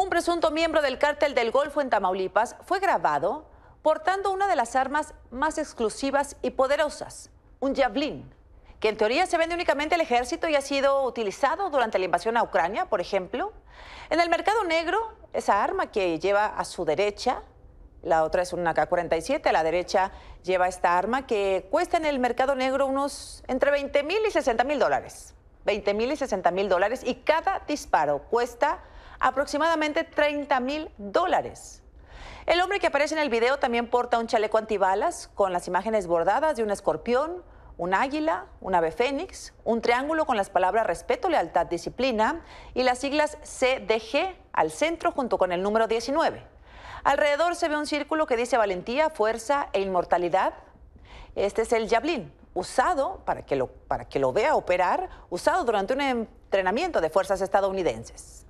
Un presunto miembro del cártel del Golfo en Tamaulipas fue grabado portando una de las armas más exclusivas y poderosas, un javelin, que en teoría se vende únicamente al ejército y ha sido utilizado durante la invasión a Ucrania, por ejemplo. En el mercado negro, esa arma que lleva a su derecha, la otra es una K-47, a la derecha lleva esta arma que cuesta en el mercado negro unos entre 20 mil y 60 mil dólares. 20 mil y 60 mil dólares y cada disparo cuesta aproximadamente 30 mil dólares. El hombre que aparece en el video también porta un chaleco antibalas con las imágenes bordadas de un escorpión, un águila, un ave fénix, un triángulo con las palabras respeto, lealtad, disciplina y las siglas CDG al centro junto con el número 19. Alrededor se ve un círculo que dice valentía, fuerza e inmortalidad. Este es el Yablín, usado para que lo, para que lo vea operar, usado durante un entrenamiento de fuerzas estadounidenses.